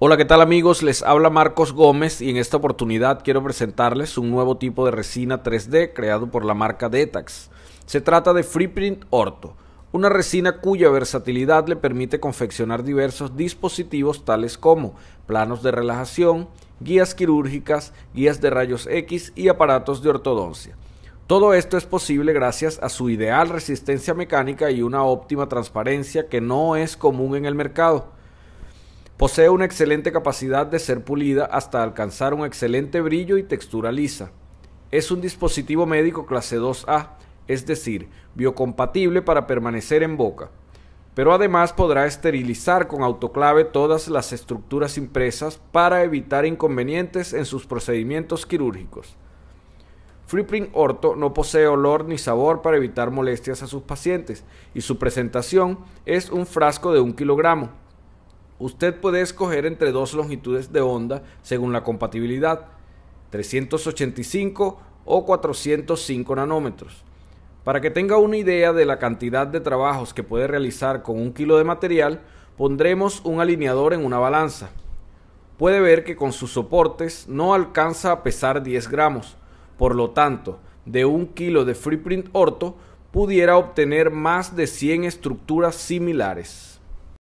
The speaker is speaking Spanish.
Hola, ¿qué tal amigos? Les habla Marcos Gómez y en esta oportunidad quiero presentarles un nuevo tipo de resina 3D creado por la marca Detax. Se trata de Freeprint Ortho, una resina cuya versatilidad le permite confeccionar diversos dispositivos tales como planos de relajación, guías quirúrgicas, guías de rayos X y aparatos de ortodoncia. Todo esto es posible gracias a su ideal resistencia mecánica y una óptima transparencia que no es común en el mercado. Posee una excelente capacidad de ser pulida hasta alcanzar un excelente brillo y textura lisa. Es un dispositivo médico clase 2A, es decir, biocompatible para permanecer en boca. Pero además podrá esterilizar con autoclave todas las estructuras impresas para evitar inconvenientes en sus procedimientos quirúrgicos. FreePrint Orto no posee olor ni sabor para evitar molestias a sus pacientes y su presentación es un frasco de un kilogramo usted puede escoger entre dos longitudes de onda según la compatibilidad, 385 o 405 nanómetros. Para que tenga una idea de la cantidad de trabajos que puede realizar con un kilo de material, pondremos un alineador en una balanza. Puede ver que con sus soportes no alcanza a pesar 10 gramos, por lo tanto, de un kilo de freeprint orto pudiera obtener más de 100 estructuras similares.